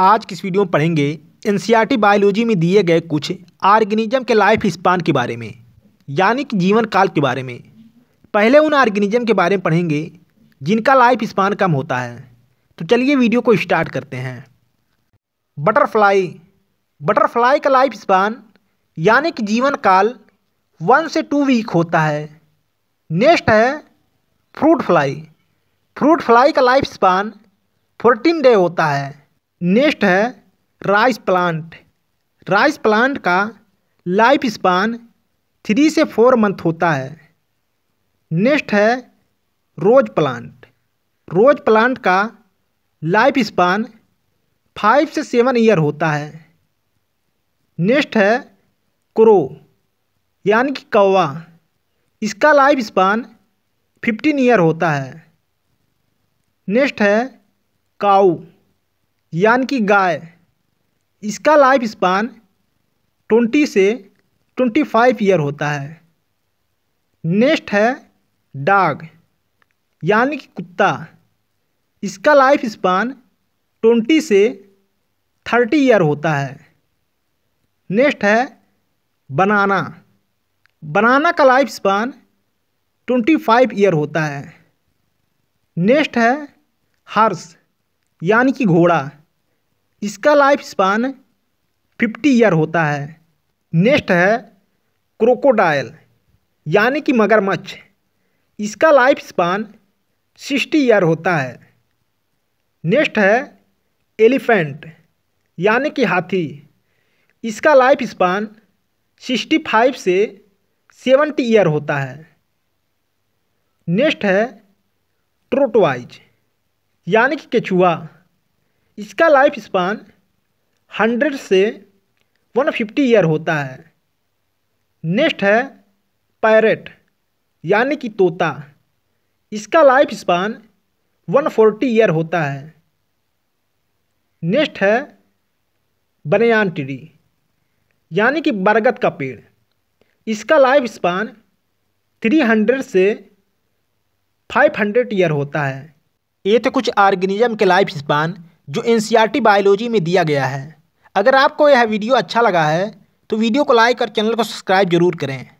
आज किस वीडियो में पढ़ेंगे एनसीईआरटी बायोलॉजी में दिए गए कुछ आर्गेनिज्म के लाइफ स्पान के बारे में यानी कि जीवन काल के बारे में पहले उन आर्गेनिज्म के बारे में पढ़ेंगे जिनका लाइफ स्पान कम होता है तो चलिए वीडियो को स्टार्ट करते हैं बटरफ्लाई बटरफ्लाई का लाइफ स्पान यानी कि जीवन काल वन से टू वीक होता है नेक्स्ट है फ्रूट फ्लाई फ्रूट फ्लाई का लाइफ स्पान फोर्टीन डे होता है नेक्स्ट है राइस प्लांट राइस प्लांट का लाइफ स्पान थ्री से फोर मंथ होता है नेक्स्ट है रोज प्लांट रोज प्लांट का लाइफ स्पान फाइव से सेवन ईयर होता है नेक्स्ट है क्रो यानी कि कौवा इसका लाइफ स्पान फिफ्टीन ईयर होता है नेक्स्ट है काऊ यानि कि गाय इसका लाइफ स्पान ट्वेंटी से ट्वेंटी फाइव ईयर होता है नेक्स्ट है डाग यानि कि कुत्ता इसका लाइफ स्पान ट्वेंटी से थर्टी ईयर होता है नेक्स्ट है बनाना बनाना का life span twenty five year होता है नेक्स्ट है हर्स यानी कि घोड़ा इसका लाइफ स्पान फिफ्टी ईयर होता है नेक्स्ट है क्रोकोडाइल यानी कि मगरमच्छ इसका लाइफ स्पान सिक्सटी ईयर होता है नेक्स्ट है एलिफेंट यानी कि हाथी इसका लाइफ स्पान सिक्सटी फाइव से सेवेंटी ईयर होता है नेक्स्ट है ट्रोटवाइज यानी कि केचुआ इसका लाइफ स्पान हंड्रेड से वन फिफ्टी ईयर होता है नेक्स्ट है पैरेट यानी कि तोता इसका life span one forty year होता है नेक्स्ट है बनयान ट्री यानी कि बरगद का पेड़ इसका लाइफ स्पान थ्री हंड्रेड से फाइव हंड्रेड ईयर होता है ये तो कुछ आर्गेनिज्म के लाइफ स्पान जो एन बायोलॉजी e में दिया गया है अगर आपको यह वीडियो अच्छा लगा है तो वीडियो को लाइक और चैनल को सब्सक्राइब जरूर करें